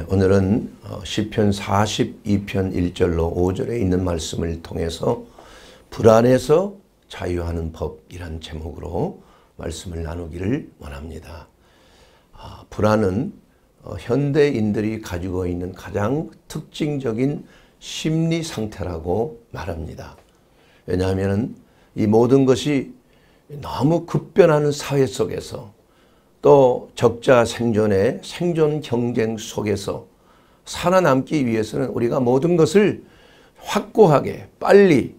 예, 오늘은 어, 시편 42편 1절로 5절에 있는 말씀을 통해서 불안에서 자유하는 법이란 제목으로 말씀을 나누기를 원합니다. 아, 불안은 어, 현대인들이 가지고 있는 가장 특징적인 심리 상태라고 말합니다. 왜냐하면 이 모든 것이 너무 급변하는 사회 속에서 또 적자 생존의 생존 경쟁 속에서 살아남기 위해서는 우리가 모든 것을 확고하게 빨리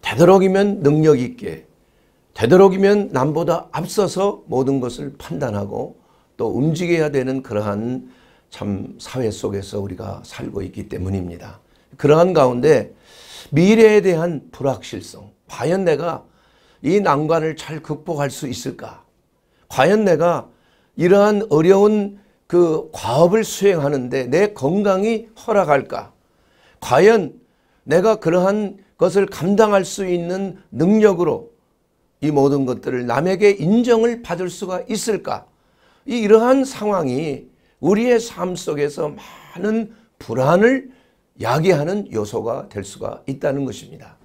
되도록이면 능력 있게 되도록이면 남보다 앞서서 모든 것을 판단하고 또 움직여야 되는 그러한 참 사회 속에서 우리가 살고 있기 때문입니다. 그러한 가운데 미래에 대한 불확실성 과연 내가 이 난관을 잘 극복할 수 있을까 과연 내가 이러한 어려운 그 과업을 수행하는데 내 건강이 허락할까? 과연 내가 그러한 것을 감당할 수 있는 능력으로 이 모든 것들을 남에게 인정을 받을 수가 있을까? 이러한 상황이 우리의 삶 속에서 많은 불안을 야기하는 요소가 될 수가 있다는 것입니다.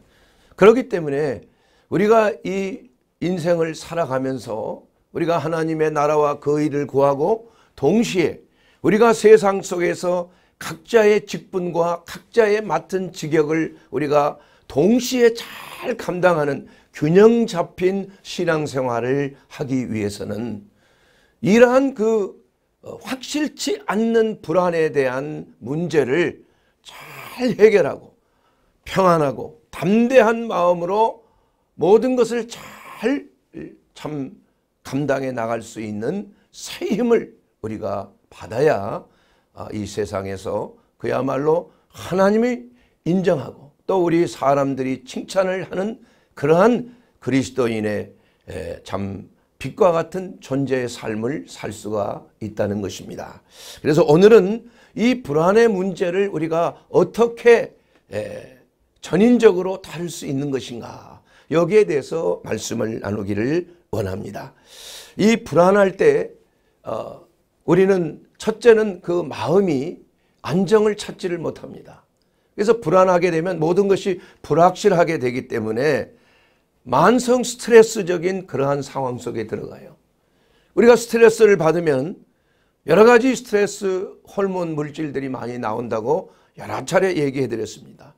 그렇기 때문에 우리가 이 인생을 살아가면서 우리가 하나님의 나라와 그 일을 구하고 동시에 우리가 세상 속에서 각자의 직분과 각자의 맡은 직역을 우리가 동시에 잘 감당하는 균형 잡힌 신앙생활을 하기 위해서는 이러한 그 어, 확실치 않는 불안에 대한 문제를 잘 해결하고 평안하고 담대한 마음으로 모든 것을 잘참 감당해 나갈 수 있는 새 힘을 우리가 받아야 아, 이 세상에서 그야말로 하나님이 인정하고 또 우리 사람들이 칭찬을 하는 그러한 그리스도인의 참 빛과 같은 존재의 삶을 살 수가 있다는 것입니다. 그래서 오늘은 이 불안의 문제를 우리가 어떻게 전인적으로 다룰 수 있는 것인가 여기에 대해서 말씀을 나누기를 원합니다. 이 불안할 때 어, 우리는 첫째는 그 마음이 안정을 찾지를 못합니다. 그래서 불안하게 되면 모든 것이 불확실하게 되기 때문에 만성 스트레스적인 그러한 상황 속에 들어가요. 우리가 스트레스를 받으면 여러 가지 스트레스 호르몬 물질들이 많이 나온다고 여러 차례 얘기해 드렸습니다.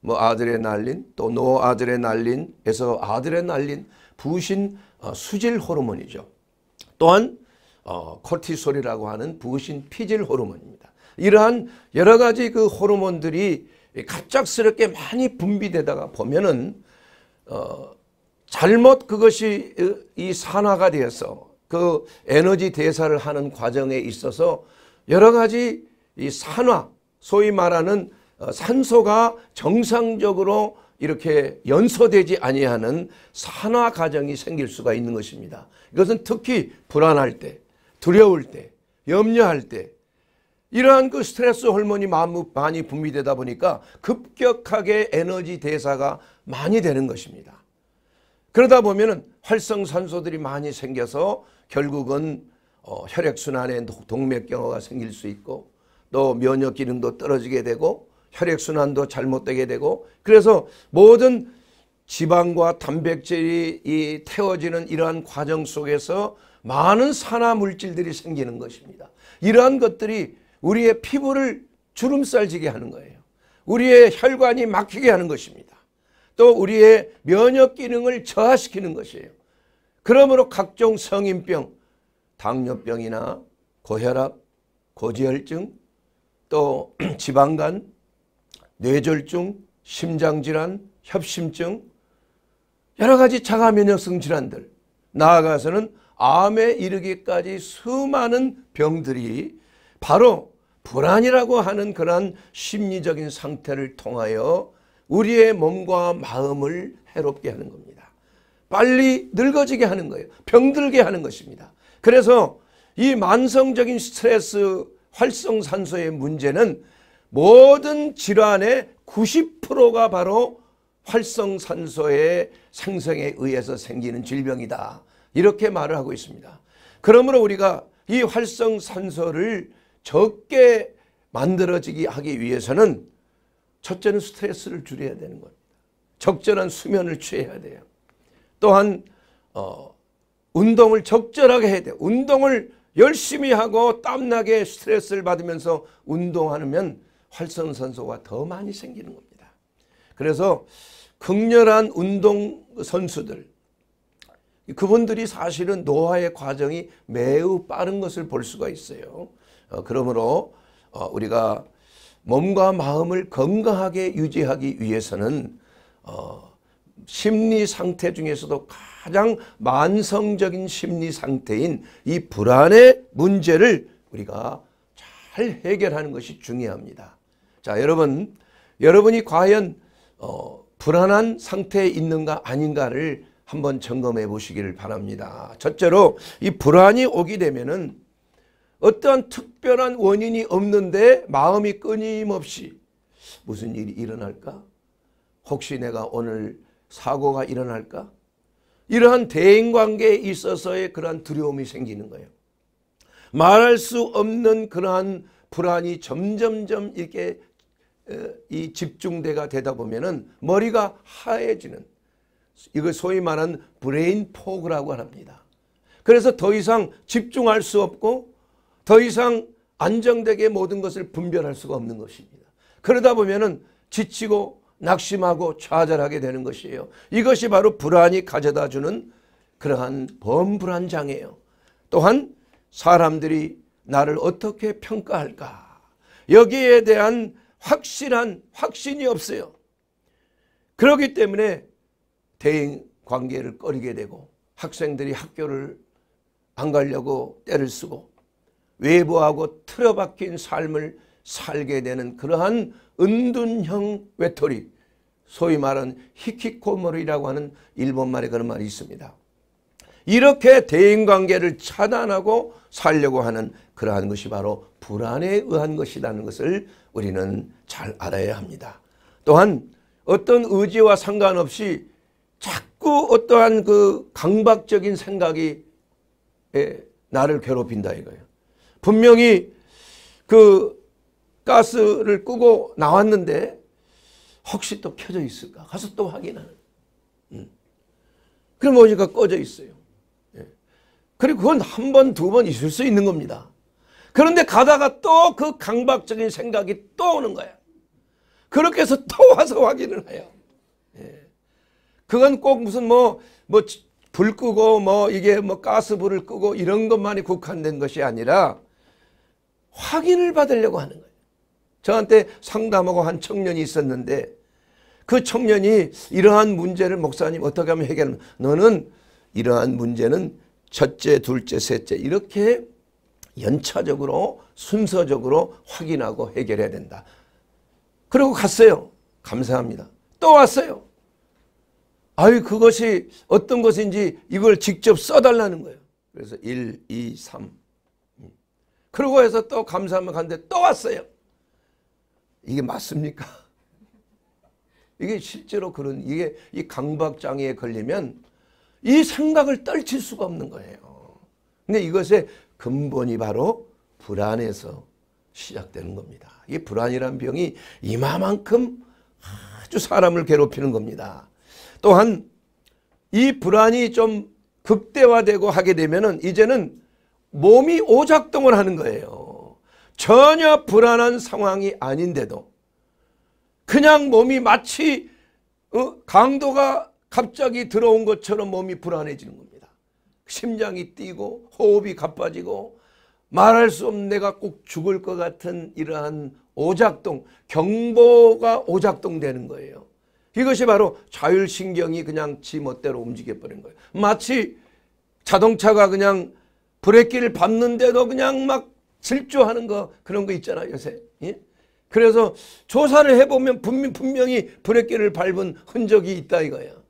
뭐 아드레날린 또 노아드레날린에서 아드레날린 부신 어, 수질 호르몬이죠. 또한 어, 코티솔이라고 하는 부신 피질 호르몬입니다. 이러한 여러 가지 그 호르몬들이 갑작스럽게 많이 분비되다가 보면은 어, 잘못 그것이 이 산화가 되어서 그 에너지 대사를 하는 과정에 있어서 여러 가지 이 산화 소위 말하는 어, 산소가 정상적으로 이렇게 연소되지 아니하는 산화 과정이 생길 수가 있는 것입니다. 이것은 특히 불안할 때, 두려울 때, 염려할 때 이러한 그 스트레스 호르몬이 많이 분비되다 보니까 급격하게 에너지 대사가 많이 되는 것입니다. 그러다 보면은 활성산소들이 많이 생겨서 결국은 어, 혈액순환에 동맥경화가 생길 수 있고 또 면역 기능도 떨어지게 되고 혈액순환도 잘못되게 되고 그래서 모든 지방과 단백질이 이 태워지는 이러한 과정 속에서 많은 산화 물질들이 생기는 것입니다. 이러한 것들이 우리의 피부를 주름살지게 하는 거예요. 우리의 혈관이 막히게 하는 것입니다. 또 우리의 면역 기능을 저하시키는 것이에요. 그러므로 각종 성인병, 당뇨병이나 고혈압, 고지혈증, 또 지방간, 뇌졸중, 심장질환, 협심증, 여러 가지 자가면역성 질환들 나아가서는 암에 이르기까지 수많은 병들이 바로 불안이라고 하는 그러한 심리적인 상태를 통하여 우리의 몸과 마음을 해롭게 하는 겁니다. 빨리 늙어지게 하는 거예요. 병들게 하는 것입니다. 그래서 이 만성적인 스트레스 활성산소의 문제는 모든 질환의 90%가 바로 활성산소의 생성에 의해서 생기는 질병이다. 이렇게 말을 하고 있습니다. 그러므로 우리가 이 활성산소를 적게 만들어지게 하기 위해서는 첫째는 스트레스를 줄여야 되는 겁니다. 적절한 수면을 취해야 돼요. 또한 어, 운동을 적절하게 해야 돼요. 운동을 열심히 하고 땀나게 스트레스를 받으면서 운동하면 활성산소가 더 많이 생기는 겁니다. 그래서 극렬한 운동 선수들 그분들이 사실은 노화의 과정이 매우 빠른 것을 볼 수가 있어요. 어, 그러므로 어, 우리가 몸과 마음을 건강하게 유지하기 위해서는 어, 심리 상태 중에서도 가장 만성적인 심리 상태인 이 불안의 문제를 우리가 잘 해결하는 것이 중요합니다. 자, 여러분, 여러분이 과연 어, 불안한 상태에 있는가 아닌가를 한번 점검해 보시기를 바랍니다. 첫째로 이 불안이 오게 되면은 어떠한 특별한 원인이 없는데 마음이 끊임없이 무슨 일이 일어날까? 혹시 내가 오늘 사고가 일어날까? 이러한 대인관계에 있어서의 그러한 두려움이 생기는 거예요. 말할 수 없는 그러한 불안이 점점점 이렇게 이 집중대가 되다 보면은 머리가 하얘지는 이걸 소위 말하는 브레인 포그라고 합니다. 그래서 더 이상 집중할 수 없고 더 이상 안정되게 모든 것을 분별할 수가 없는 것입니다. 그러다 보면은 지치고 낙심하고 좌절하게 되는 것이에요. 이것이 바로 불안이 가져다 주는 그러한 범불안 장애예요. 또한 사람들이 나를 어떻게 평가할까 여기에 대한 확실한 확신이 없어요. 그렇기 때문에 대인 관계를 꺼리게 되고 학생들이 학교를 안 가려고 때를 쓰고 외부하고 틀어박힌 삶을 살게 되는 그러한 은둔형 외톨이 소위 말하는 히키코모리라고 하는 일본말에 그런 말이 있습니다. 이렇게 대인관계를 차단하고 살려고 하는 그러한 것이 바로 불안에 의한 것이라는 것을 우리는 잘 알아야 합니다. 또한 어떤 의지와 상관없이 자꾸 어떠한 그 강박적인 생각이 나를 괴롭힌다 이거예요. 분명히 그 가스를 끄고 나왔는데 혹시 또 켜져 있을까? 가서 또 확인하는. 음. 그럼 오니까 꺼져 있어요. 그리고 그건 한 번, 두 번 있을 수 있는 겁니다. 그런데 가다가 또 그 강박적인 생각이 또 오는 거야. 그렇게 해서 또 와서 확인을 해요. 예. 그건 꼭 무슨 뭐, 뭐, 불 끄고 뭐, 이게 뭐 가스불을 끄고 이런 것만이 국한된 것이 아니라 확인을 받으려고 하는 거예요. 저한테 상담하고 한 청년이 있었는데 그 청년이 이러한 문제를 목사님 어떻게 하면 해결하면 너는 이러한 문제는 첫째, 둘째, 셋째 이렇게 연차적으로 순서적으로 확인하고 해결해야 된다. 그리고 갔어요. 감사합니다. 또 왔어요. 아유 그것이 어떤 것인지 이걸 직접 써달라는 거예요. 그래서 1, 2, 3. 그러고 해서 또 감사하면 갔는데 또 왔어요. 이게 맞습니까? 이게 실제로 그런 이게 이 강박장애에 걸리면 이 생각을 떨칠 수가 없는 거예요. 근데 이것의 근본이 바로 불안에서 시작되는 겁니다. 이 불안이란 병이 이마만큼 아주 사람을 괴롭히는 겁니다. 또한 이 불안이 좀 극대화되고 하게 되면은 이제는 몸이 오작동을 하는 거예요. 전혀 불안한 상황이 아닌데도 그냥 몸이 마치 어, 강도가 갑자기 들어온 것처럼 몸이 불안해지는 겁니다. 심장이 뛰고 호흡이 가빠지고 말할 수 없는 내가 꼭 죽을 것 같은 이러한 오작동 경보가 오작동 되는 거예요. 이것이 바로 자율신경이 그냥 지 멋대로 움직여버린 거예요. 마치 자동차가 그냥 브레이크를 밟는데도 그냥 막 질주하는 거 그런 거 있잖아요 요새. 예? 그래서 조사를 해보면 분명, 분명히 브레이크를 밟은 흔적이 있다 이거예요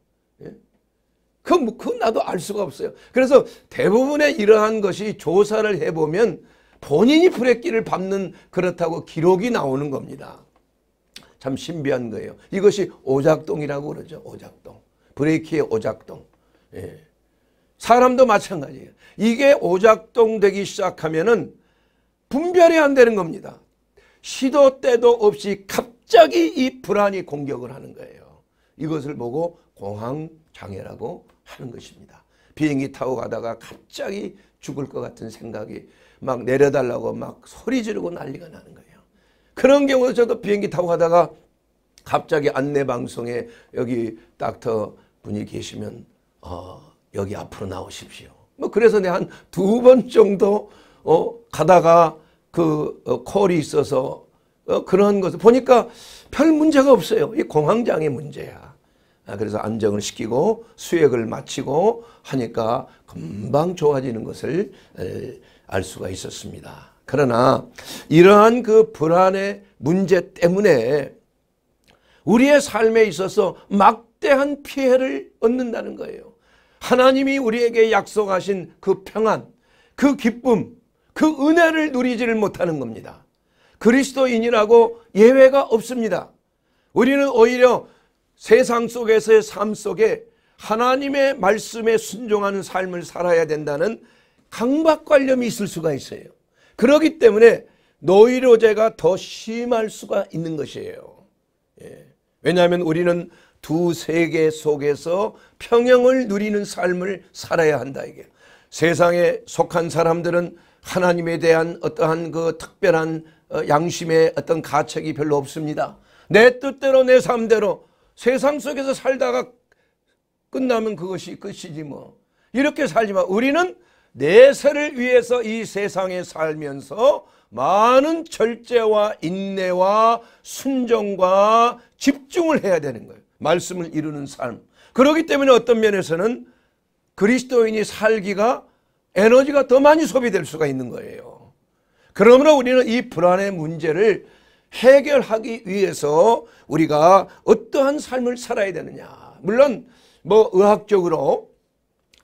그건, 그건 나도 알 수가 없어요. 그래서 대부분의 이러한 것이 조사를 해보면 본인이 브레이끼를 밟는 그렇다고 기록이 나오는 겁니다. 참 신비한 거예요. 이것이 오작동이라고 그러죠. 오작동. 브레이키의 오작동. 예. 사람도 마찬가지예요. 이게 오작동 되기 시작하면은 분별이 안 되는 겁니다. 시도 때도 없이 갑자기 이 불안이 공격을 하는 거예요. 이것을 보고 공항 장애라고 하는 것입니다. 비행기 타고 가다가 갑자기 죽을 것 같은 생각이 막 내려달라고 막 소리 지르고 난리가 나는 거예요. 그런 경우도 저도 비행기 타고 가다가 갑자기 안내방송에 여기 닥터 분이 계시면 어, 여기 앞으로 나오십시오. 뭐 그래서 내 한 두 번 정도 어, 가다가 그 어, 콜이 있어서 어, 그런 것을 보니까 별 문제가 없어요. 이 공황장애 문제야. 아, 그래서 안정을 시키고 수액을 마치고 하니까 금방 좋아지는 것을 알 수가 있었습니다. 그러나 이러한 그 불안의 문제 때문에 우리의 삶에 있어서 막대한 피해를 얻는다는 거예요. 하나님이 우리에게 약속하신 그 평안, 그 기쁨, 그 은혜를 누리지를 못하는 겁니다. 그리스도인이라고 예외가 없습니다. 우리는 오히려 세상 속에서의 삶 속에 하나님의 말씀에 순종하는 삶을 살아야 된다는 강박관념이 있을 수가 있어요. 그러기 때문에 노이로제가 더 심할 수가 있는 것이에요. 예. 왜냐하면 우리는 두 세계 속에서 평형을 누리는 삶을 살아야 한다 이게. 세상에 속한 사람들은 하나님에 대한 어떠한 그 특별한 어, 양심의 어떤 가책이 별로 없습니다. 내 뜻대로 내 삶대로 세상 속에서 살다가 끝나면 그것이 끝이지 뭐. 이렇게 살지만 우리는 내세를 위해서 이 세상에 살면서 많은 절제와 인내와 순정과 집중을 해야 되는 거예요. 말씀을 이루는 삶. 그러기 때문에 어떤 면에서는 그리스도인이 살기가 에너지가 더 많이 소비될 수가 있는 거예요. 그러므로 우리는 이 불안의 문제를 해결하기 위해서 우리가 어떠한 삶을 살아야 되느냐. 물론 뭐 의학적으로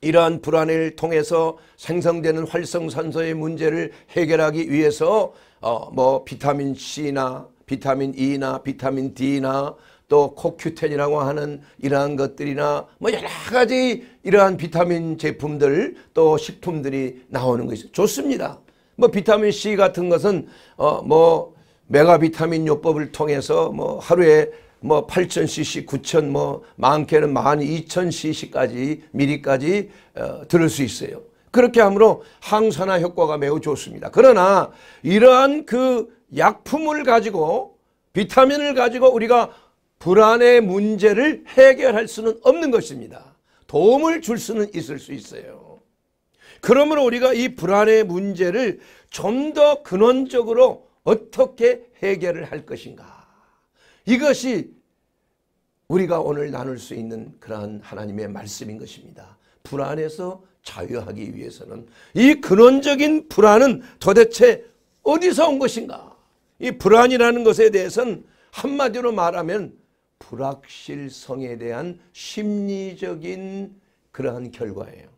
이러한 불안을 통해서 생성되는 활성산소의 문제를 해결하기 위해서 어 뭐 비타민 C나 비타민 E나 비타민 D나 또 코큐텐이라고 하는 이러한 것들이나 뭐 여러 가지 이러한 비타민 제품들 또 식품들이 나오는 것이 좋습니다. 뭐 비타민 C 같은 것은 어뭐 메가비타민 요법을 통해서 뭐 하루에 뭐 8,000cc, 9,000, 뭐 많게는 12,000cc까지 미리까지 어, 들을 수 있어요. 그렇게 함으로 항산화 효과가 매우 좋습니다. 그러나 이러한 그 약품을 가지고 비타민을 가지고 우리가 불안의 문제를 해결할 수는 없는 것입니다. 도움을 줄 수는 있을 수 있어요. 그러므로 우리가 이 불안의 문제를 좀 더 근원적으로 어떻게 해결을 할 것인가. 이것이 우리가 오늘 나눌 수 있는 그러한 하나님의 말씀인 것입니다. 불안에서 자유하기 위해서는 이 근원적인 불안은 도대체 어디서 온 것인가? 이 불안이라는 것에 대해서는 한마디로 말하면 불확실성에 대한 심리적인 그러한 결과예요.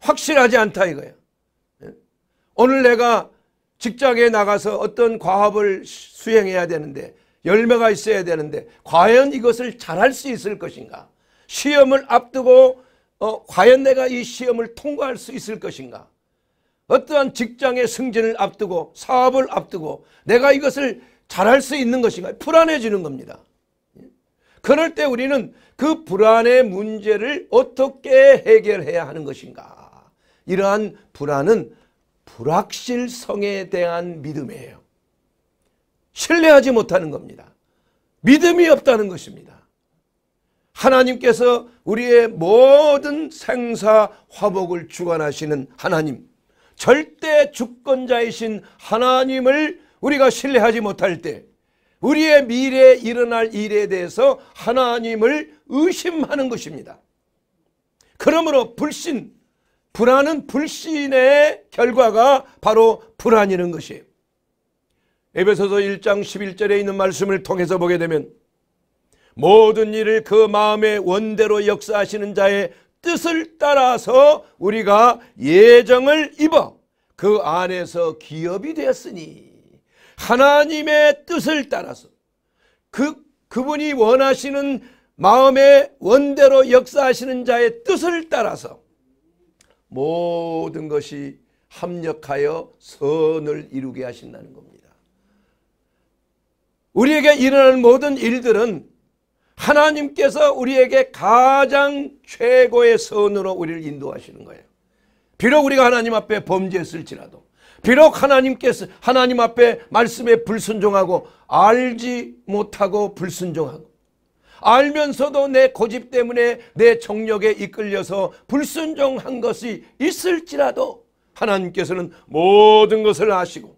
확실하지 않다 이거예요. 예? 오늘 내가 직장에 나가서 어떤 과업을 수행해야 되는데 열매가 있어야 되는데 과연 이것을 잘할 수 있을 것인가? 시험을 앞두고 어, 과연 내가 이 시험을 통과할 수 있을 것인가? 어떠한 직장의 승진을 앞두고 사업을 앞두고 내가 이것을 잘할 수 있는 것인가? 불안해지는 겁니다. 예? 그럴 때 우리는 그 불안의 문제를 어떻게 해결해야 하는 것인가? 이러한 불안은 불확실성에 대한 믿음이에요. 신뢰하지 못하는 겁니다. 믿음이 없다는 것입니다. 하나님께서 우리의 모든 생사 화복을 주관하시는 하나님 절대 주권자이신 하나님을 우리가 신뢰하지 못할 때 우리의 미래에 일어날 일에 대해서 하나님을 의심하는 것입니다. 그러므로 불신, 불안은 불신의 결과가 바로 불안이라는 것이 에베소서 1장 11절에 있는 말씀을 통해서 보게 되면 모든 일을 그 마음의 원대로 역사하시는 자의 뜻을 따라서 우리가 예정을 입어 그 안에서 기업이 되었으니 하나님의 뜻을 따라서 그 그분이 원하시는 마음의 원대로 역사하시는 자의 뜻을 따라서 모든 것이 합력하여 선을 이루게 하신다는 겁니다. 우리에게 일어나는 모든 일들은 하나님께서 우리에게 가장 최고의 선으로 우리를 인도하시는 거예요. 비록 우리가 하나님 앞에 범죄했을지라도 비록 하나님께서 하나님 앞에 말씀에 불순종하고 알지 못하고 불순종하고 알면서도 내 고집 때문에 내 정력에 이끌려서 불순종한 것이 있을지라도 하나님께서는 모든 것을 아시고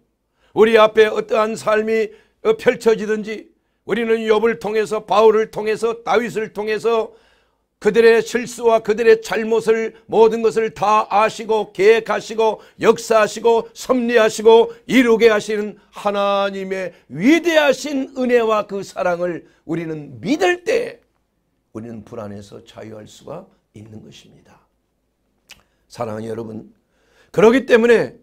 우리 앞에 어떠한 삶이 어, 펼쳐지든지 우리는 욥을 통해서 바울을 통해서 다윗을 통해서 그들의 실수와 그들의 잘못을 모든 것을 다 아시고 계획하시고 역사하시고 섭리하시고 이루게 하시는 하나님의 위대하신 은혜와 그 사랑을 우리는 믿을 때 우리는 불안에서 자유할 수가 있는 것입니다. 사랑하는 여러분 그러기 때문에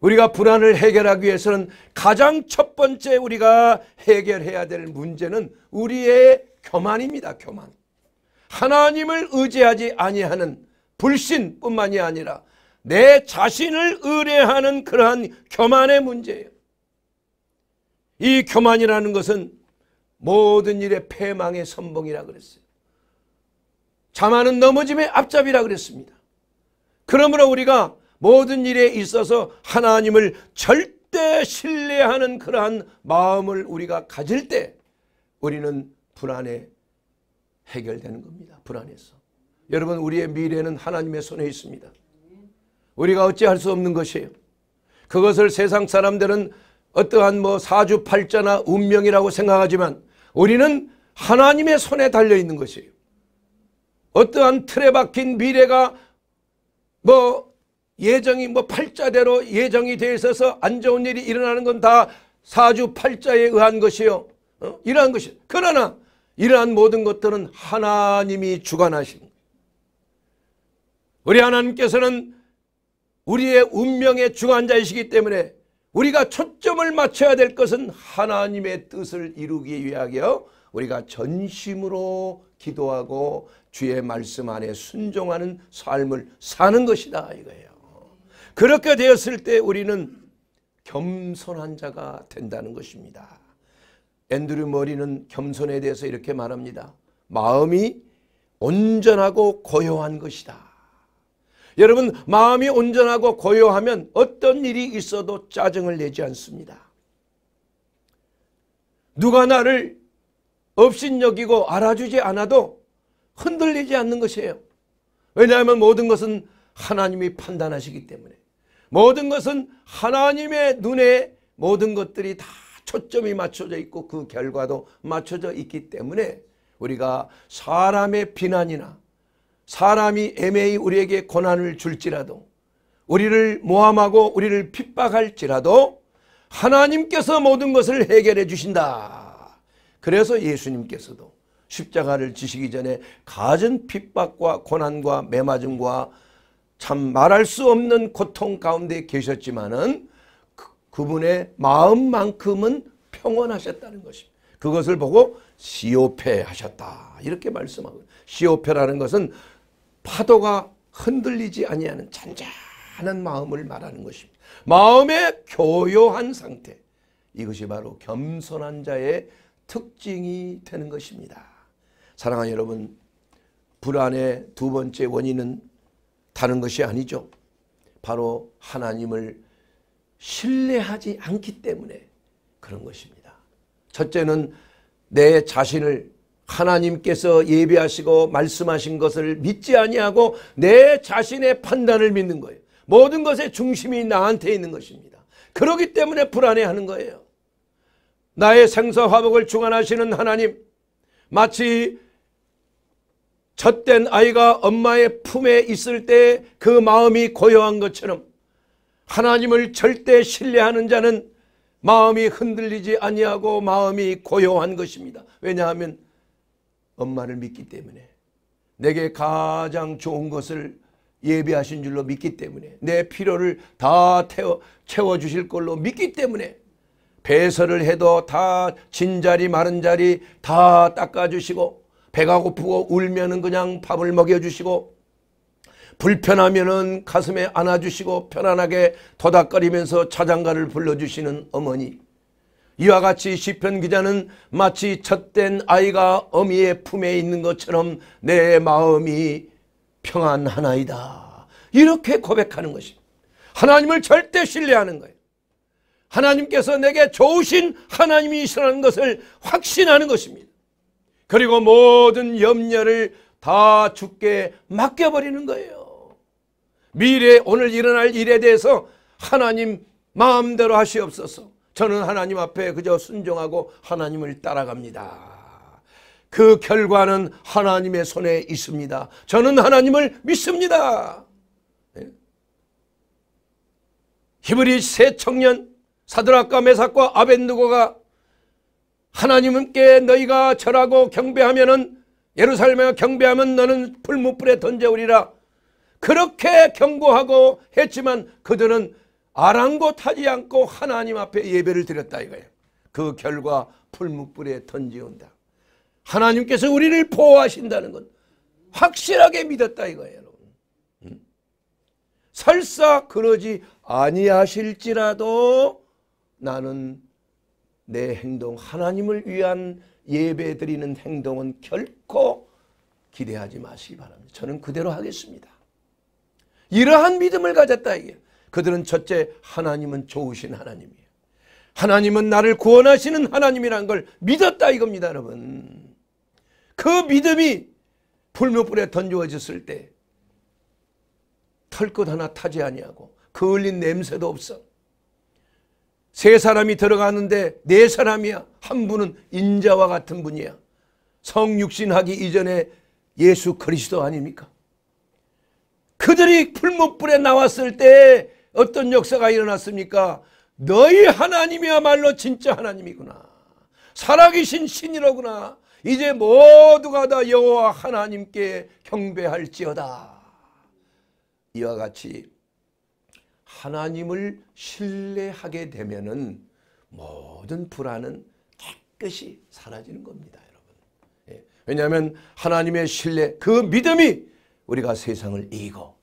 우리가 불안을 해결하기 위해서는 가장 첫 번째 우리가 해결해야 될 문제는 우리의 교만입니다. 교만. 하나님을 의지하지 아니하는 불신뿐만이 아니라 내 자신을 의뢰하는 그러한 교만의 문제예요. 이 교만이라는 것은 모든 일의 패망의 선봉이라 그랬어요. 자만은 넘어짐의 앞잡이라 그랬습니다. 그러므로 우리가 모든 일에 있어서 하나님을 절대 신뢰하는 그러한 마음을 우리가 가질 때 우리는 불안에 해결되는 겁니다. 불안해서. 여러분 우리의 미래는 하나님의 손에 있습니다. 우리가 어찌할 수 없는 것이에요. 그것을 세상 사람들은 어떠한 뭐 사주팔자나 운명이라고 생각하지만 우리는 하나님의 손에 달려 있는 것이에요. 어떠한 틀에 박힌 미래가 뭐 예정이 뭐 팔자대로 예정이 되어 있어서 안 좋은 일이 일어나는 건 다 사주팔자에 의한 것이요. 어? 이러한 것이 그러나 이러한 모든 것들은 하나님이 주관하신 우리 하나님께서는 우리의 운명의 주관자이시기 때문에 우리가 초점을 맞춰야 될 것은 하나님의 뜻을 이루기 위하여 우리가 전심으로 기도하고 주의 말씀 안에 순종하는 삶을 사는 것이다 이거예요. 그렇게 되었을 때 우리는 겸손한 자가 된다는 것입니다. 앤드류 머리는 겸손에 대해서 이렇게 말합니다. 마음이 온전하고 고요한 것이다. 여러분 마음이 온전하고 고요하면 어떤 일이 있어도 짜증을 내지 않습니다. 누가 나를 업신여기고 알아주지 않아도 흔들리지 않는 것이에요. 왜냐하면 모든 것은 하나님이 판단하시기 때문에 모든 것은 하나님의 눈에 모든 것들이 다 초점이 맞춰져 있고 그 결과도 맞춰져 있기 때문에 우리가 사람의 비난이나 사람이 애매히 우리에게 고난을 줄지라도 우리를 모함하고 우리를 핍박할지라도 하나님께서 모든 것을 해결해 주신다. 그래서 예수님께서도 십자가를 지시기 전에 가진 핍박과 고난과 매맞음과 참 말할 수 없는 고통 가운데 계셨지만은 그분의 마음만큼은 평온하셨다는 것입니다. 그것을 보고 시오페 하셨다. 이렇게 말씀하고 시오페라는 것은 파도가 흔들리지 아니하는 잔잔한 마음을 말하는 것입니다. 마음의 교요한 상태. 이것이 바로 겸손한 자의 특징이 되는 것입니다. 사랑하는 여러분, 불안의 두 번째 원인은 다른 것이 아니죠. 바로 하나님을 신뢰하지 않기 때문에 그런 것입니다. 첫째는 내 자신을 하나님께서 예배하시고 말씀하신 것을 믿지 아니하고 내 자신의 판단을 믿는 거예요. 모든 것의 중심이 나한테 있는 것입니다. 그러기 때문에 불안해하는 거예요. 나의 생사 화복을 주관하시는 하나님 마치 젖된 아이가 엄마의 품에 있을 때 그 마음이 고요한 것처럼 하나님을 절대 신뢰하는 자는 마음이 흔들리지 아니하고 마음이 고요한 것입니다. 왜냐하면 엄마를 믿기 때문에 내게 가장 좋은 것을 예비하신 줄로 믿기 때문에 내 필요를 다 태워, 채워주실 걸로 믿기 때문에 배설을 해도 다 진자리 마른 자리 다 닦아주시고 배가 고프고 울면 은 그냥 밥을 먹여주시고 불편하면은 가슴에 안아주시고 편안하게 토닥거리면서 차장가를 불러주시는 어머니. 이와 같이 시편 기자는 마치 첫된 아이가 어미의 품에 있는 것처럼 내 마음이 평안하나이다. 이렇게 고백하는 것입니다. 하나님을 절대 신뢰하는 거예요. 하나님께서 내게 좋으신 하나님이시라는 것을 확신하는 것입니다. 그리고 모든 염려를 다 죽게 맡겨버리는 거예요. 미래 오늘 일어날 일에 대해서 하나님 마음대로 하시옵소서. 저는 하나님 앞에 그저 순종하고 하나님을 따라갑니다. 그 결과는 하나님의 손에 있습니다. 저는 하나님을 믿습니다. 예? 히브리 세 청년 사드락과 메삭과 아벤누고가 하나님께 너희가 절하고 경배하면은 예루살렘에 경배하면 너는 풀무불에 던져오리라 그렇게 경고하고 했지만 그들은 아랑곳하지 않고 하나님 앞에 예배를 드렸다 이거예요. 그 결과 풀무불에 던지온다. 하나님께서 우리를 보호하신다는 건 확실하게 믿었다 이거예요. 여러분. 설사 그러지 아니하실지라도 나는 내 행동 하나님을 위한 예배 드리는 행동은 결코 기대하지 마시기 바랍니다. 저는 그대로 하겠습니다. 이러한 믿음을 가졌다 이게. 그들은 첫째 하나님은 좋으신 하나님이에요. 하나님은 나를 구원하시는 하나님이라걸 믿었다 이겁니다 여러분. 그 믿음이 불묘불에 던져졌을 때 털끝 하나 타지 아니하고 그을린 냄새도 없어. 세 사람이 들어가는데 네 사람이야. 한 분은 인자와 같은 분이야. 성육신하기 이전에 예수 그리스도 아닙니까? 그들이 풀목불에 나왔을 때 어떤 역사가 일어났습니까? 너희 하나님이야말로 진짜 하나님이구나. 살아계신 신이로구나. 이제 모두가 다 여호와 하나님께 경배할지어다. 이와 같이 하나님을 신뢰하게 되면은 모든 불안은 깨끗이 사라지는 겁니다, 여러분. 예, 왜냐하면 하나님의 신뢰, 그 믿음이 우리가 세상을 이기고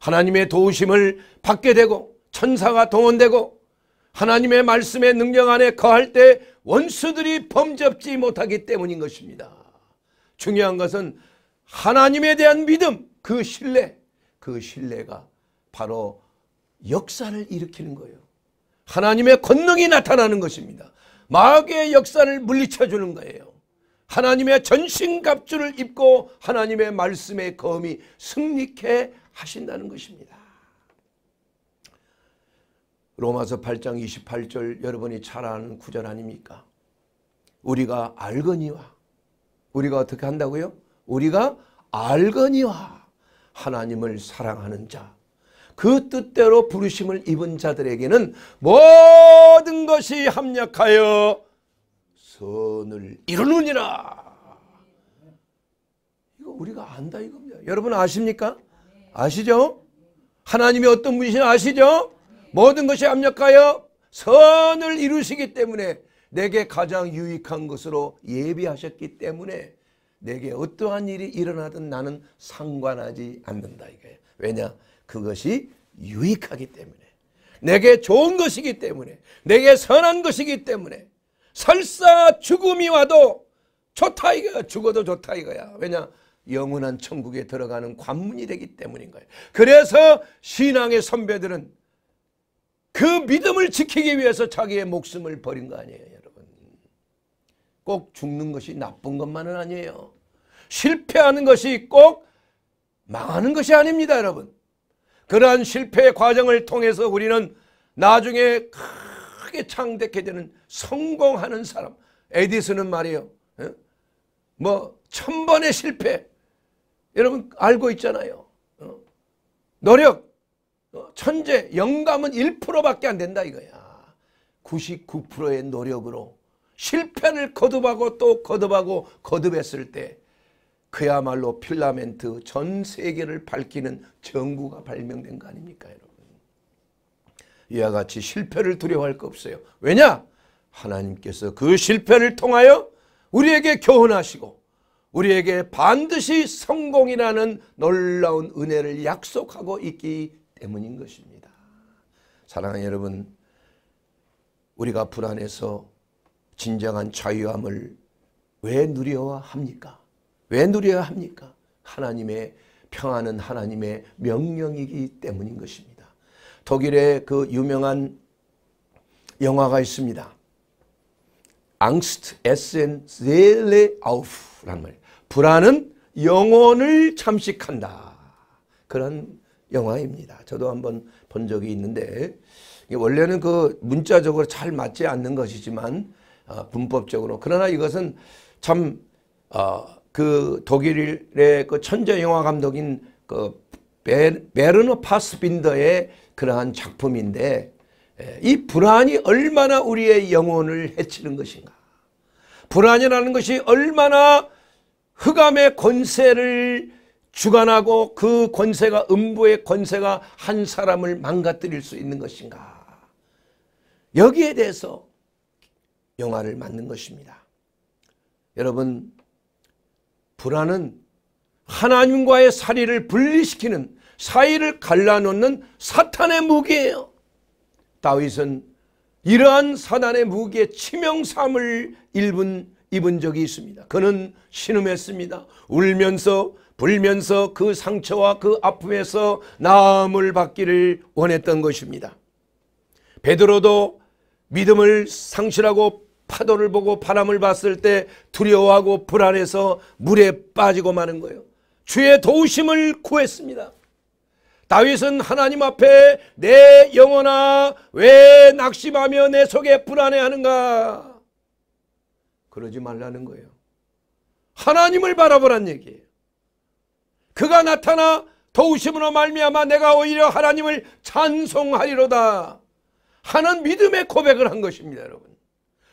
하나님의 도우심을 받게 되고 천사가 동원되고 하나님의 말씀의 능력 안에 거할 때 원수들이 범접지 못하기 때문인 것입니다. 중요한 것은 하나님에 대한 믿음, 그 신뢰, 그 신뢰가 바로 역사를 일으키는 거예요. 하나님의 권능이 나타나는 것입니다. 마귀의 역사를 물리쳐 주는 거예요. 하나님의 전신 갑주를 입고 하나님의 말씀의 검이 승리케 하신다는 것입니다. 로마서 8장 28절 여러분이 잘 아는 구절 아닙니까? 우리가 알거니와 우리가 어떻게 한다고요? 우리가 알거니와 하나님을 사랑하는 자 그 뜻대로 부르심을 입은 자들에게는 모든 것이 합력하여 선을 이루느니라. 이거 우리가 안다 이겁니다. 여러분 아십니까? 아시죠? 하나님이 어떤 분이신 아시죠? 모든 것이 합력하여 선을 이루시기 때문에 내게 가장 유익한 것으로 예비하셨기 때문에 내게 어떠한 일이 일어나든 나는 상관하지 않는다 이거예요. 왜냐? 그것이 유익하기 때문에 내게 좋은 것이기 때문에 내게 선한 것이기 때문에 설사 죽음이 와도 좋다 이거야. 죽어도 좋다 이거야. 왜냐? 영원한 천국에 들어가는 관문이 되기 때문인 거예요. 그래서 신앙의 선배들은 그 믿음을 지키기 위해서 자기의 목숨을 버린 거 아니에요, 여러분. 꼭 죽는 것이 나쁜 것만은 아니에요. 실패하는 것이 꼭 망하는 것이 아닙니다, 여러분. 그러한 실패의 과정을 통해서 우리는 나중에 크게 창대케 되는 성공하는 사람. 에디슨은 말이에요. 뭐 천번의 실패 여러분 알고 있잖아요. 어? 노력, 어, 천재, 영감은 1%밖에 안 된다 이거야. 99%의 노력으로 실패를 거듭하고 또 거듭하고 거듭했을 때 그야말로 필라멘트 전 세계를 밝히는 전구가 발명된 거 아닙니까 여러분. 이와 같이 실패를 두려워할 거 없어요. 왜냐? 하나님께서 그 실패를 통하여 우리에게 교훈하시고 우리에게 반드시 성공이라는 놀라운 은혜를 약속하고 있기 때문인 것입니다. 사랑하는 여러분, 우리가 불안해서 진정한 자유함을 왜 누려야 합니까? 왜 누려야 합니까? 하나님의 평안은 하나님의 명령이기 때문인 것입니다. 독일의 그 유명한 영화가 있습니다. 앙스트 에센 세레 아우프라는 말. 불안은 영혼을 참식한다. 그런 영화입니다. 저도 한번 본 적이 있는데 원래는 그 문자적으로 잘 맞지 않는 것이지만 어, 분법적으로 그러나 이것은 참그 어, 그 독일의 그 천재 영화 감독인 그 베, 베르너 파스빈더의 그러한 작품인데 예, 이 불안이 얼마나 우리의 영혼을 해치는 것인가 불안이라는 것이 얼마나 흑암의 권세를 주관하고 그 권세가 음부의 권세가 한 사람을 망가뜨릴 수 있는 것인가. 여기에 대해서 영화를 만든 것입니다. 여러분 불안은 하나님과의 사리를 분리시키는 사이를 갈라놓는 사탄의 무기예요. 다윗은 이러한 사단의 무기에 치명삼을 일분 입은 적이 있습니다. 그는 신음했습니다. 울면서 불면서 그 상처와 그 아픔에서 나음을 받기를 원했던 것입니다. 베드로도 믿음을 상실하고 파도를 보고 바람을 봤을 때 두려워하고 불안해서 물에 빠지고 마는 거예요. 주의 도우심을 구했습니다. 다윗은 하나님 앞에 내 영혼아 왜 낙심하며 내 속에 불안해하는가 그러지 말라는 거예요. 하나님을 바라보란 얘기예요. 그가 나타나 도우심으로 말미암아 내가 오히려 하나님을 찬송하리로다 하는 믿음의 고백을 한 것입니다, 여러분.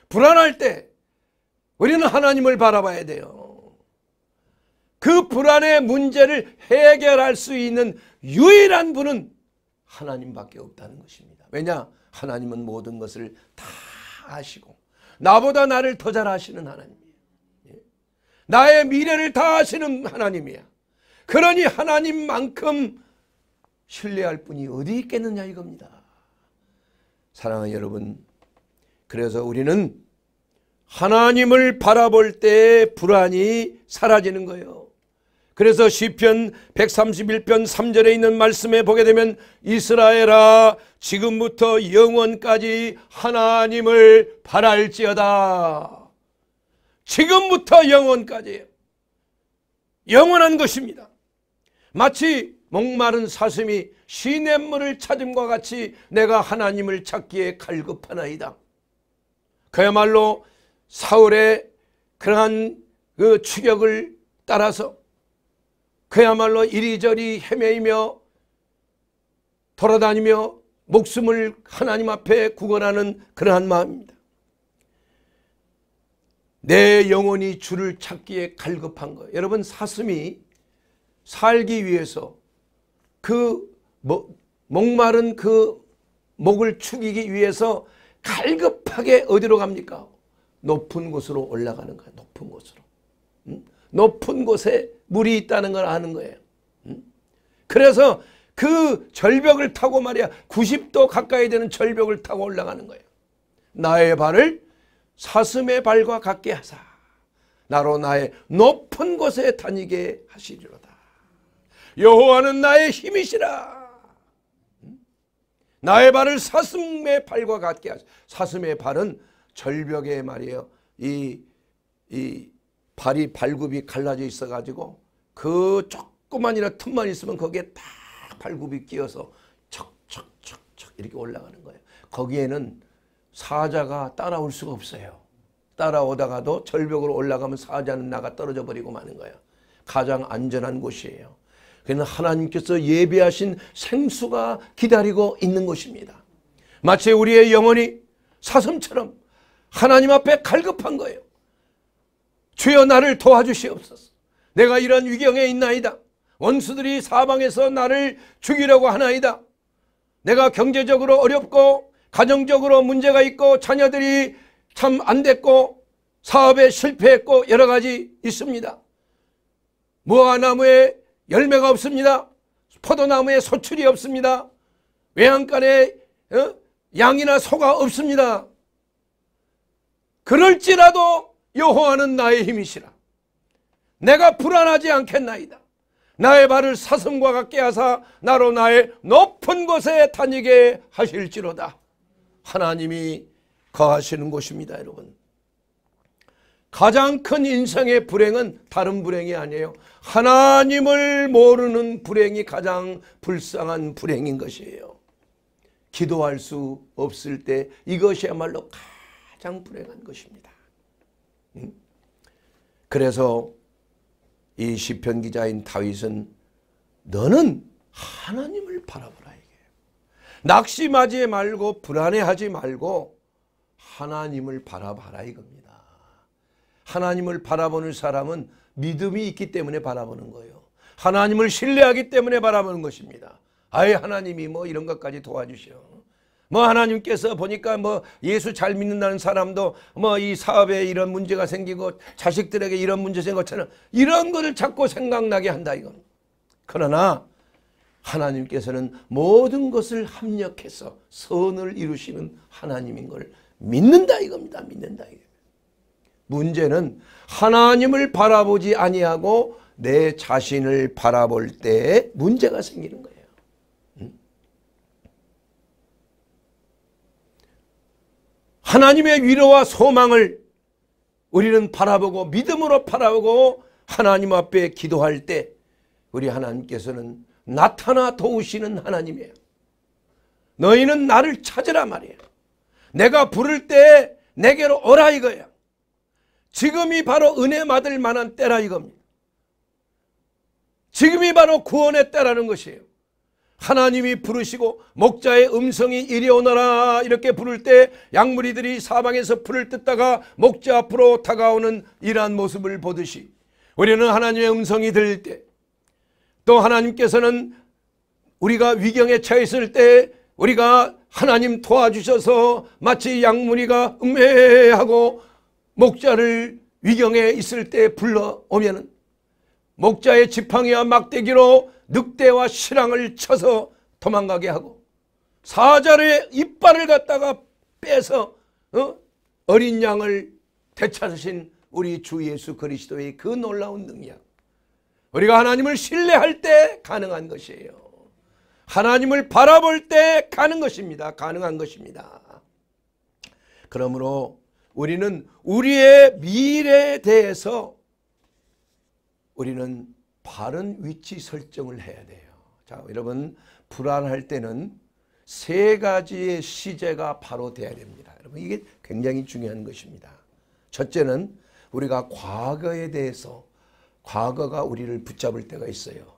불안할 때 우리는 하나님을 바라봐야 돼요. 그 불안의 문제를 해결할 수 있는 유일한 분은 하나님밖에 없다는 것입니다. 왜냐? 하나님은 모든 것을 다 아시고 나보다 나를 더 잘 아시는 하나님이에요. 예? 나의 미래를 다 아시는 하나님이야. 그러니 하나님만큼 신뢰할 분이 어디 있겠느냐 이겁니다. 사랑하는 여러분, 그래서 우리는 하나님을 바라볼 때 불안이 사라지는 거예요. 그래서 시편 131편 3절에 있는 말씀에 보게 되면 이스라엘아 지금부터 영원까지 하나님을 바랄지어다. 지금부터 영원까지 영원한 것입니다. 마치 목마른 사슴이 시냇물을 찾음과 같이 내가 하나님을 찾기에 갈급하나이다. 그야말로 사울의 그러한 그 추격을 따라서 그야말로 이리저리 헤매이며 돌아다니며 목숨을 하나님 앞에 구걸하는 그러한 마음입니다. 내 영혼이 주를 찾기에 갈급한 거 여러분 사슴이 살기 위해서 그 뭐, 목, 마른그 목을 축이기 위해서 갈급하게 어디로 갑니까? 높은 곳으로 올라가는 거야. 높은 곳으로. 음? 높은 곳에 물이 있다는 걸 아는 거예요. 그래서 그 절벽을 타고 말이야 90도 가까이 되는 절벽을 타고 올라가는 거예요. 나의 발을 사슴의 발과 같게 하사 나로 나의 높은 곳에 다니게 하시리로다. 여호와는 나의 힘이시라. 나의 발을 사슴의 발과 같게 하사 사슴의 발은 절벽에 말이에요. 이, 이 발이 발굽이 갈라져 있어 가지고 그 조그만이나 틈만 있으면 거기에 딱 발굽이 끼어서 척척척척 이렇게 올라가는 거예요. 거기에는 사자가 따라올 수가 없어요. 따라오다가도 절벽으로 올라가면 사자는 나가 떨어져 버리고 마는 거예요. 가장 안전한 곳이에요. 그는 하나님께서 예비하신 생수가 기다리고 있는 것입니다. 마치 우리의 영혼이 사슴처럼 하나님 앞에 갈급한 거예요. 주여 나를 도와주시옵소서. 내가 이런 위경에 있나이다. 원수들이 사방에서 나를 죽이려고 하나이다. 내가 경제적으로 어렵고 가정적으로 문제가 있고 자녀들이 참 안 됐고 사업에 실패했고 여러 가지 있습니다. 무화나무에 열매가 없습니다. 포도나무에 소출이 없습니다. 외양간에 어? 양이나 소가 없습니다. 그럴지라도 여호와는 나의 힘이시라. 내가 불안하지 않겠나이다. 나의 발을 사슴과 같게 하사 나로 나의 높은 곳에 다니게 하실지로다. 하나님이 거하시는 곳입니다 여러분. 가장 큰 인생의 불행은 다른 불행이 아니에요. 하나님을 모르는 불행이 가장 불쌍한 불행인 것이에요. 기도할 수 없을 때 이것이야말로 가장 불행한 것입니다. 그래서 이 시편 기자인 다윗은 너는 하나님을 바라보라 이게 낙심하지 말고 불안해하지 말고 하나님을 바라봐라 이겁니다. 하나님을 바라보는 사람은 믿음이 있기 때문에 바라보는 거예요. 하나님을 신뢰하기 때문에 바라보는 것입니다. 아예 하나님이 뭐 이런 것까지 도와주시오. 뭐 하나님께서 보니까 뭐 예수 잘 믿는다는 사람도 뭐 이 사업에 이런 문제가 생기고 자식들에게 이런 문제 생긴 것처럼 이런 것을 자꾸 생각나게 한다 이건. 그러나 하나님께서는 모든 것을 합력해서 선을 이루시는 하나님인 걸 믿는다 이겁니다. 믿는다 이거. 문제는 하나님을 바라보지 아니하고 내 자신을 바라볼 때 문제가 생기는 거예요. 하나님의 위로와 소망을 우리는 바라보고 믿음으로 바라보고 하나님 앞에 기도할 때 우리 하나님께서는 나타나 도우시는 하나님이에요. 너희는 나를 찾으라 말이에요. 내가 부를 때 내게로 오라 이거야. 지금이 바로 은혜 받을 만한 때라 이겁니다. 지금이 바로 구원의 때라는 것이에요. 하나님이 부르시고 목자의 음성이 이리 오너라 이렇게 부를 때 양무리들이 사방에서 풀을 뜯다가 목자 앞으로 다가오는 이러한 모습을 보듯이 우리는 하나님의 음성이 들릴 때또 하나님께서는 우리가 위경에 처했을 때 우리가 하나님 도와주셔서 마치 양무리가 음해하고 목자를 위경에 있을 때 불러오면은 목자의 지팡이와 막대기로 늑대와 실랑을 쳐서 도망가게 하고 사자의 이빨을 갖다가 빼서 어? 어린 양을 되찾으신 우리 주 예수 그리스도의 그 놀라운 능력 우리가 하나님을 신뢰할 때 가능한 것이에요 하나님을 바라볼 때 가는 것입니다 가능한 것입니다 그러므로 우리는 우리의 미래에 대해서 우리는 바른 위치 설정을 해야 돼요. 자, 여러분 불안할 때는 세 가지의 시제가 바로 돼야 됩니다. 여러분 이게 굉장히 중요한 것입니다. 첫째는 우리가 과거에 대해서 과거가 우리를 붙잡을 때가 있어요.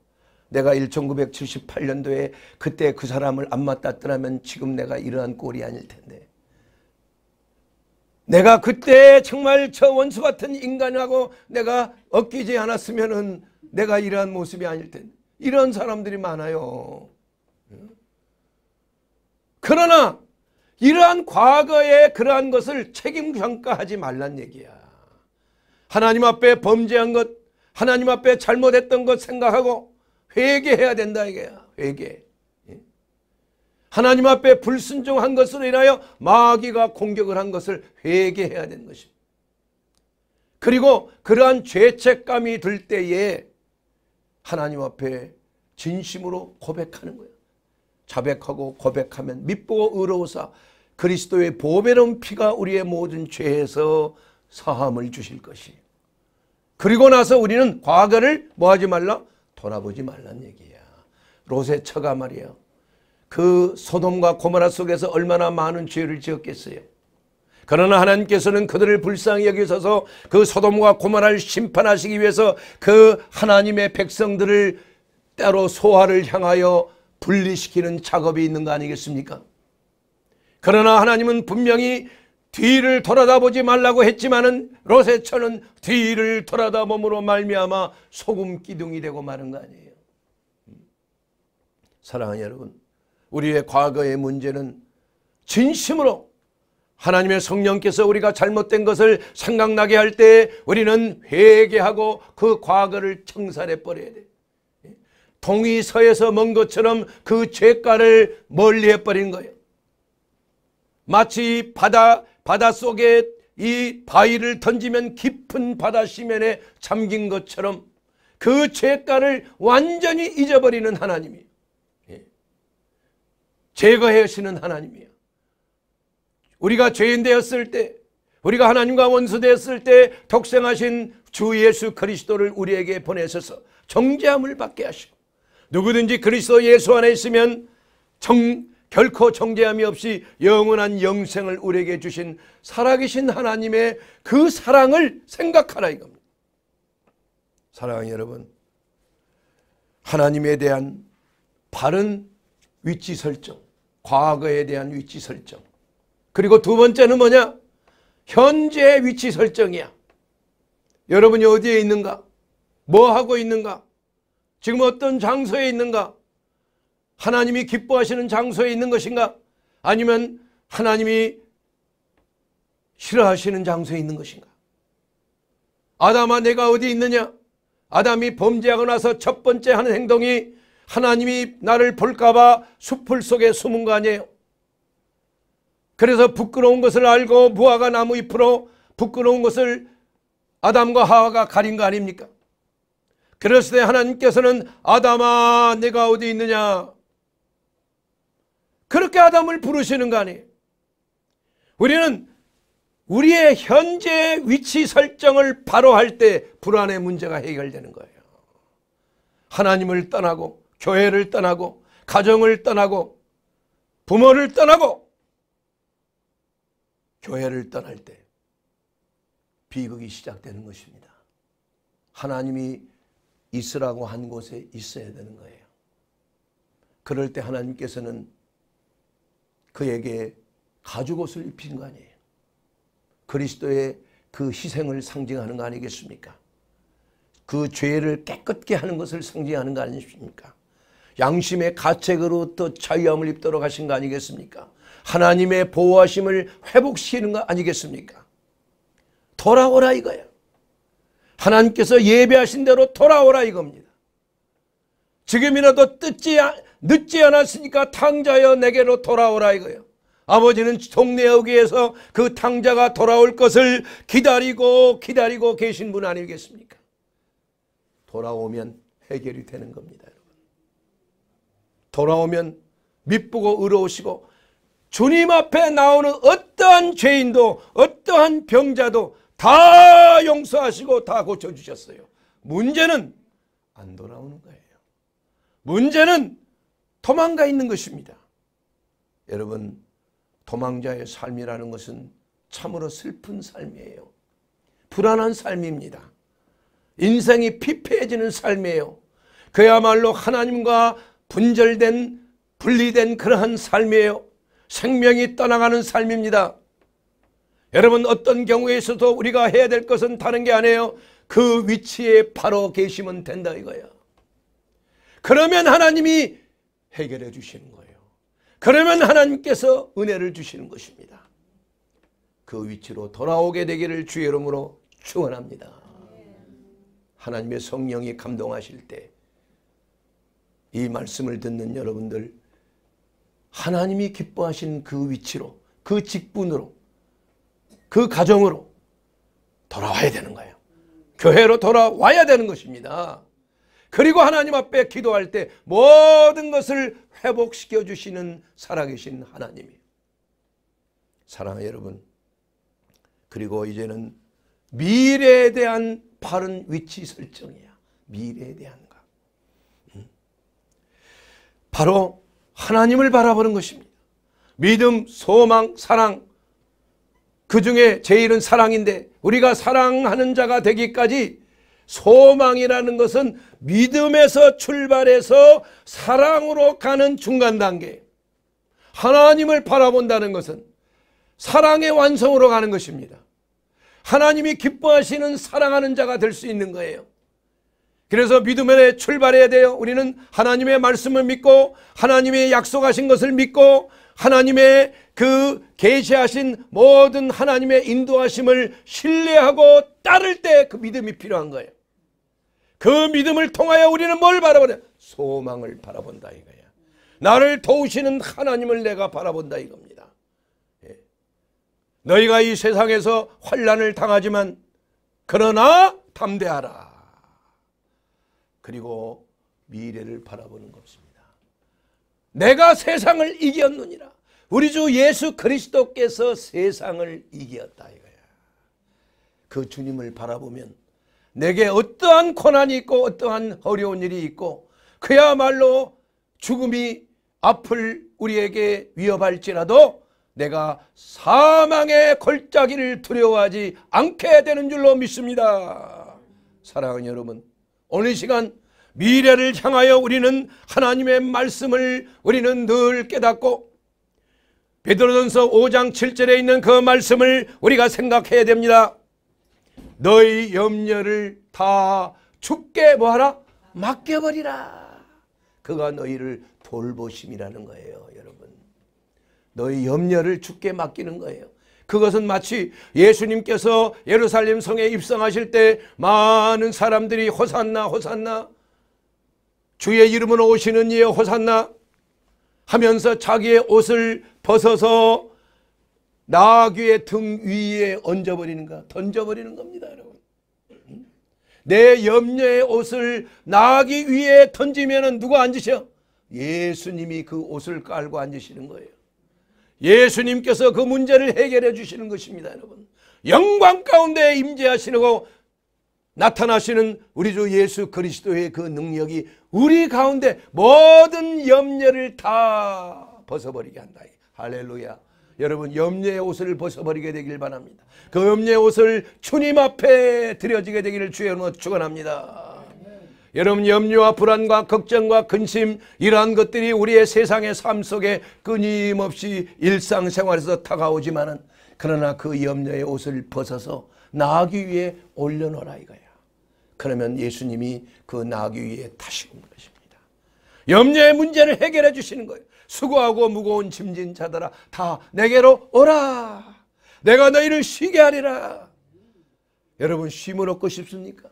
내가 1978년도에 그때 그 사람을 안 맞았더라면 지금 내가 이러한 꼴이 아닐 텐데 내가 그때 정말 저 원수 같은 인간하고 내가 엮이지 않았으면은 내가 이러한 모습이 아닐 텐데. 이런 사람들이 많아요. 그러나 이러한 과거에 그러한 것을 책임 평가하지 말란 얘기야. 하나님 앞에 범죄한 것, 하나님 앞에 잘못했던 것 생각하고 회개해야 된다 이게야. 회개. 하나님 앞에 불순종한 것으로 인하여 마귀가 공격을 한 것을 회개해야 되는 것입니다. 그리고 그러한 죄책감이 들 때에 하나님 앞에 진심으로 고백하는 거예요. 자백하고 고백하면 믿고 의로우사 그리스도의 보배로운 피가 우리의 모든 죄에서 사함을 주실 것이. 그리고 나서 우리는 과거를 뭐하지 말라? 돌아보지 말란 얘기야. 로세 처가 말이에요. 그 소돔과 고모라 속에서 얼마나 많은 죄를 지었겠어요. 그러나 하나님께서는 그들을 불쌍히 여기셔서 그 소돔과 고모라를 심판하시기 위해서 그 하나님의 백성들을 때로 소화를 향하여 분리시키는 작업이 있는 거 아니겠습니까? 그러나 하나님은 분명히 뒤를 돌아다보지 말라고 했지만은 로세처는 뒤를 돌아다봄으로 말미암아 소금 기둥이 되고 마는 거 아니에요. 음. 사랑하는 여러분 우리의 과거의 문제는 진심으로 하나님의 성령께서 우리가 잘못된 것을 생각나게 할 때 우리는 회개하고 그 과거를 청산해 버려야 돼. 동의서에서 먼 것처럼 그 죄가를 멀리해 버린 거예요. 마치 바다 바다 속에 이 바위를 던지면 깊은 바다 심연에 잠긴 것처럼 그 죄가를 완전히 잊어버리는 하나님이에요. 제거하시는 하나님이에요. 우리가 죄인 되었을 때 우리가 하나님과 원수 되었을 때 독생하신 주 예수 그리스도를 우리에게 보내셔서 정죄함을 받게 하시고 누구든지 그리스도 예수 안에 있으면 정, 결코 정죄함이 없이 영원한 영생을 우리에게 주신 살아계신 하나님의 그 사랑을 생각하라 이겁니다. 사랑하는 여러분 하나님에 대한 바른 위치 설정 과거에 대한 위치 설정. 그리고 두 번째는 뭐냐? 현재의 위치 설정이야. 여러분이 어디에 있는가? 뭐 하고 있는가? 지금 어떤 장소에 있는가? 하나님이 기뻐하시는 장소에 있는 것인가? 아니면 하나님이 싫어하시는 장소에 있는 것인가? 아담아 내가 어디 있느냐? 아담이 범죄하고 나서 첫 번째 하는 행동이 하나님이 나를 볼까봐 숲풀 속에 숨은 거 아니에요. 그래서 부끄러운 것을 알고 무화과 나무 잎으로 부끄러운 것을 아담과 하와가 가린 거 아닙니까? 그랬을 때 하나님께서는 아담아 내가 어디 있느냐 그렇게 아담을 부르시는 거 아니에요. 우리는 우리의 현재 위치 설정을 바로 할 때 불안의 문제가 해결되는 거예요. 하나님을 떠나고 교회를 떠나고 가정을 떠나고 부모를 떠나고 교회를 떠날 때 비극이 시작되는 것입니다. 하나님이 있으라고 한 곳에 있어야 되는 거예요. 그럴 때 하나님께서는 그에게 가죽 옷을 입힌 거 아니에요. 그리스도의 그 희생을 상징하는 거 아니겠습니까? 그 죄를 깨끗게 하는 것을 상징하는 거 아니십니까? 양심의 가책으로부터 자유함을 입도록 하신 거 아니겠습니까? 하나님의 보호하심을 회복시키는 거 아니겠습니까? 돌아오라 이거야. 하나님께서 예배하신 대로 돌아오라 이겁니다. 지금이라도 뜻지, 늦지 않았으니까 탕자여 내게로 돌아오라 이거요. 아버지는 동네역에서 그 탕자가 돌아올 것을 기다리고 기다리고 계신 분 아니겠습니까? 돌아오면 해결이 되는 겁니다. 돌아오면 미쁘고 의로우시고 주님 앞에 나오는 어떠한 죄인도 어떠한 병자도 다 용서하시고 다 고쳐주셨어요. 문제는 안 돌아오는 거예요. 문제는 도망가 있는 것입니다. 여러분 도망자의 삶이라는 것은 참으로 슬픈 삶이에요. 불안한 삶입니다. 인생이 피폐해지는 삶이에요. 그야말로 하나님과 분절된 분리된 그러한 삶이에요. 생명이 떠나가는 삶입니다. 여러분 어떤 경우에서도 우리가 해야 될 것은 다른 게 아니에요. 그 위치에 바로 계시면 된다 이거야. 그러면 하나님이 해결해 주시는 거예요. 그러면 하나님께서 은혜를 주시는 것입니다. 그 위치로 돌아오게 되기를 주의 이름으로 축원합니다. 하나님의 성령이 감동하실 때이 말씀을 듣는 여러분들 하나님이 기뻐하신 그 위치로 그 직분으로 그 가정으로 돌아와야 되는 거예요. 교회로 돌아와야 되는 것입니다. 그리고 하나님 앞에 기도할 때 모든 것을 회복시켜 주시는 살아계신 하나님이에요. 사랑하는 여러분 그리고 이제는 미래에 대한 바른 위치 설정이야. 미래에 대한 바로 하나님을 바라보는 것입니다. 믿음, 소망, 사랑. 그 중에 제일은 사랑인데 우리가 사랑하는 자가 되기까지 소망이라는 것은 믿음에서 출발해서 사랑으로 가는 중간 단계. 하나님을 바라본다는 것은 사랑의 완성으로 가는 것입니다. 하나님이 기뻐하시는 사랑하는 자가 될 수 있는 거예요. 그래서 믿음의 출발해야 돼요. 우리는 하나님의 말씀을 믿고 하나님의 약속하신 것을 믿고 하나님의 그 계시하신 모든 하나님의 인도하심을 신뢰하고 따를 때 그 믿음이 필요한 거예요. 그 믿음을 통하여 우리는 뭘 바라보냐? 소망을 바라본다 이거야. 나를 도우시는 하나님을 내가 바라본다 이겁니다. 예. 너희가 이 세상에서 환란을 당하지만 그러나 담대하라. 그리고 미래를 바라보는 것입니다. 내가 세상을 이겼느니라. 우리 주 예수 그리스도께서 세상을 이겼다 이거야. 그 주님을 바라보면 내게 어떠한 고난이 있고 어떠한 어려운 일이 있고 그야말로 죽음이 앞을 우리에게 위협할지라도 내가 사망의 골짜기를 두려워하지 않게 되는 줄로 믿습니다. 사랑하는 여러분 어느 시간 미래를 향하여 우리는 하나님의 말씀을 우리는 늘 깨닫고 베드로전서 5장 7절에 있는 그 말씀을 우리가 생각해야 됩니다. 너희 염려를 다 죽게 뭐하라? 맡겨버리라. 그가 너희를 돌보심이라는 거예요 여러분. 너희 염려를 죽게 맡기는 거예요. 그것은 마치 예수님께서 예루살렘 성에 입성하실 때 많은 사람들이 호산나 호산나 주의 이름으로 오시는 이에 호산나 하면서 자기의 옷을 벗어서 나귀의 등 위에 얹어버리는가 던져버리는 겁니다 여러분 내 염려의 옷을 나귀 위에 던지면 누가 앉으셔? 예수님이 그 옷을 깔고 앉으시는 거예요 예수님께서 그 문제를 해결해 주시는 것입니다, 여러분. 영광 가운데 임재하시고 나타나시는 우리 주 예수 그리스도의 그 능력이 우리 가운데 모든 염려를 다 벗어버리게 한다. 할렐루야. 여러분 염려의 옷을 벗어버리게 되길 바랍니다. 그 염려의 옷을 주님 앞에 드려지게 되기를 주여 축원합니다. 여러분 염려와 불안과 걱정과 근심 이러한 것들이 우리의 세상의 삶 속에 끊임없이 일상생활에서 다가오지만은 그러나 그 염려의 옷을 벗어서 나아기 위해 올려놓으라 이거야. 그러면 예수님이 그 나아기 위해 다시 온 것입니다. 염려의 문제를 해결해 주시는 거예요. 수고하고 무거운 짐진 자들아 다 내게로 오라. 내가 너희를 쉬게 하리라. 여러분 쉼을 얻고 싶습니까?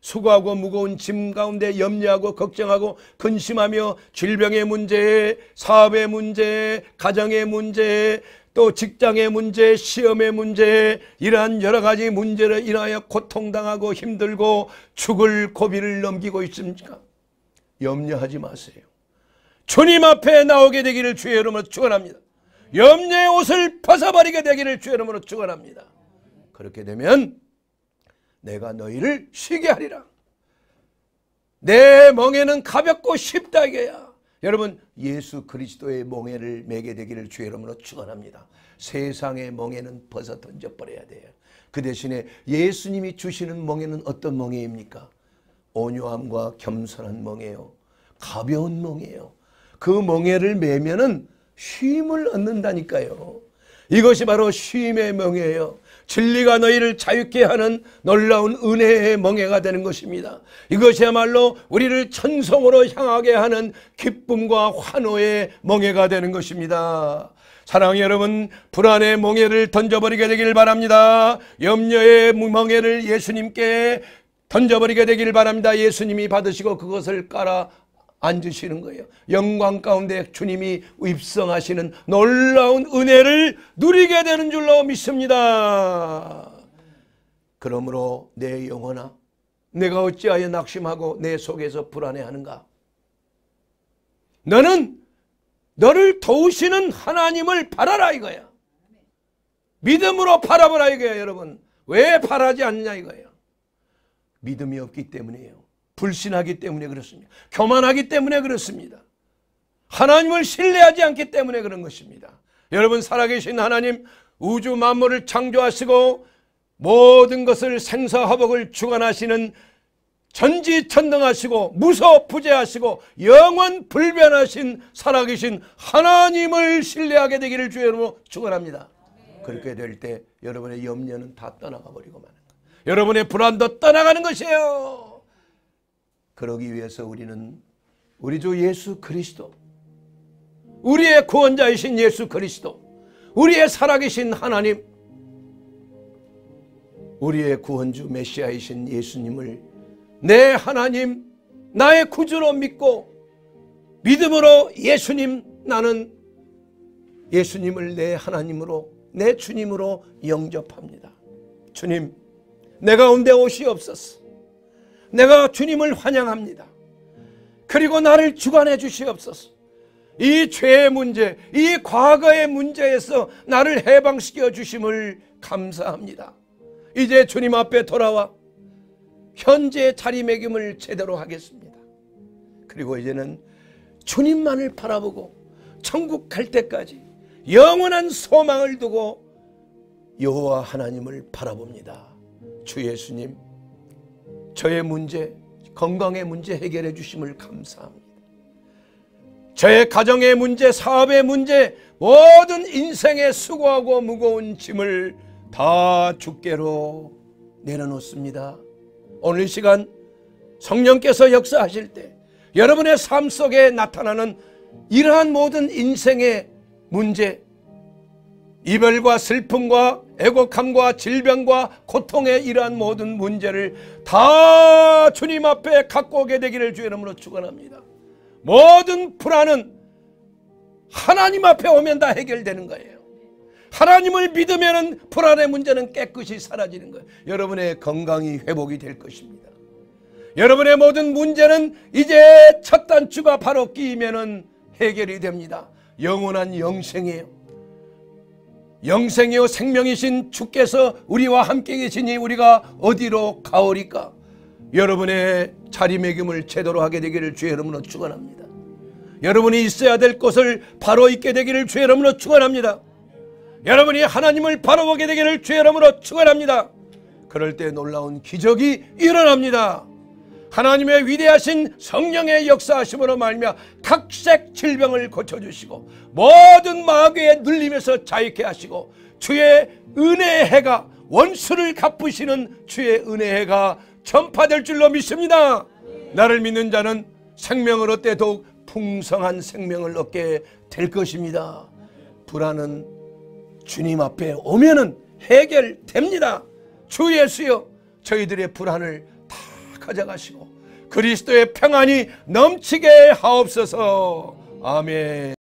수고하고 무거운 짐 가운데 염려하고 걱정하고 근심하며 질병의 문제, 사업의 문제, 가정의 문제, 또 직장의 문제, 시험의 문제, 이러한 여러 가지 문제를 인하여 고통당하고 힘들고 죽을 고비를 넘기고 있습니까? 염려하지 마세요. 주님 앞에 나오게 되기를 주의 이름으로 축원합니다. 염려의 옷을 벗어버리게 되기를 주의 이름으로 축원합니다. 그렇게 되면 내가 너희를 쉬게 하리라. 내 멍에는 가볍고 쉽다 이게야. 여러분 예수 그리스도의 멍에를 매게 되기를 주의 이름으로 축원합니다. 세상의 멍에는 벗어 던져 버려야 돼요. 그 대신에 예수님이 주시는 멍에는 어떤 멍에입니까? 온유함과 겸손한 멍에요. 가벼운 멍에요. 그 멍에를 매면은 쉼을 얻는다니까요. 이것이 바로 쉼의 멍에요 진리가 너희를 자유케 하는 놀라운 은혜의 멍해가 되는 것입니다. 이것이야말로 우리를 천성으로 향하게 하는 기쁨과 환호의 멍해가 되는 것입니다. 사랑의 여러분 불안의 멍해를 던져버리게 되기를 바랍니다. 염려의 멍해를 예수님께 던져버리게 되기를 바랍니다. 예수님이 받으시고 그것을 깔아 앉으시는 거예요. 영광 가운데 주님이 입성하시는 놀라운 은혜를 누리게 되는 줄로 믿습니다. 그러므로 내 영혼아 내가 어찌하여 낙심하고 내 속에서 불안해하는가? 너는 너를 도우시는 하나님을 바라라 이거야. 믿음으로 바라보라 이거야 여러분. 왜 바라지 않냐 이거예요. 믿음이 없기 때문이에요. 불신하기 때문에 그렇습니다. 교만하기 때문에 그렇습니다. 하나님을 신뢰하지 않기 때문에 그런 것입니다. 여러분 살아계신 하나님 우주 만물을 창조하시고 모든 것을 생사허복을 주관하시는 전지천능하시고 무소부재하시고 영원 불변하신 살아계신 하나님을 신뢰하게 되기를 주의 로 축원합니다. 그렇게 될 때 여러분의 염려는 다 떠나가 버리고 마는 거예요. 여러분의 불안도 떠나가는 것이에요. 그러기 위해서 우리는 우리 주 예수 그리스도 우리의 구원자이신 예수 그리스도 우리의 살아계신 하나님 우리의 구원주 메시아이신 예수님을 내 하나님 나의 구주로 믿고 믿음으로 예수님 나는 예수님을 내 하나님으로 내 주님으로 영접합니다. 주님 내 가운데 오시옵소서. 내가 주님을 환영합니다. 그리고 나를 주관해 주시옵소서. 이 죄의 문제, 이 과거의 문제에서 나를 해방시켜 주심을 감사합니다. 이제 주님 앞에 돌아와 현재 자리매김을 제대로 하겠습니다. 그리고 이제는 주님만을 바라보고 천국 갈 때까지 영원한 소망을 두고 여호와 하나님을 바라봅니다. 주 예수님 저의 문제, 건강의 문제 해결해 주심을 감사합니다. 저의 가정의 문제, 사업의 문제, 모든 인생의 수고하고 무거운 짐을 다 주께로 내려놓습니다. 오늘 시간 성령께서 역사하실 때 여러분의 삶 속에 나타나는 이러한 모든 인생의 문제, 이별과 슬픔과 애곡함과 질병과 고통의 이러한 모든 문제를 다 주님 앞에 갖고 오게 되기를 주의 이름으로 축원합니다. 모든 불안은 하나님 앞에 오면 다 해결되는 거예요. 하나님을 믿으면 불안의 문제는 깨끗이 사라지는 거예요. 여러분의 건강이 회복이 될 것입니다. 여러분의 모든 문제는 이제 첫 단추가 바로 끼면 해결이 됩니다. 영원한 영생이에요. 영생이요 생명이신 주께서 우리와 함께 계시니 우리가 어디로 가오리까? 여러분의 자리매김을 제대로 하게 되기를 주의 이름으로 축원합니다. 여러분이 있어야 될 것을 바로 있게 되기를 주의 이름으로 축원합니다. 여러분이 하나님을 바로 보게 되기를 주의 이름으로 축원합니다. 그럴 때 놀라운 기적이 일어납니다. 하나님의 위대하신 성령의 역사하심으로 말미암아 각색 질병을 고쳐주시고 모든 마귀의 눌림에서 자유케 하시고 주의 은혜의 해가 원수를 갚으시는 주의 은혜의 해가 전파될 줄로 믿습니다. 나를 믿는 자는 생명으로 때더욱 풍성한 생명을 얻게 될 것입니다. 불안은 주님 앞에 오면은 해결됩니다. 주 예수여 저희들의 불안을 찾아가시고 그리스도의 평안이 넘치게 하옵소서. 아멘.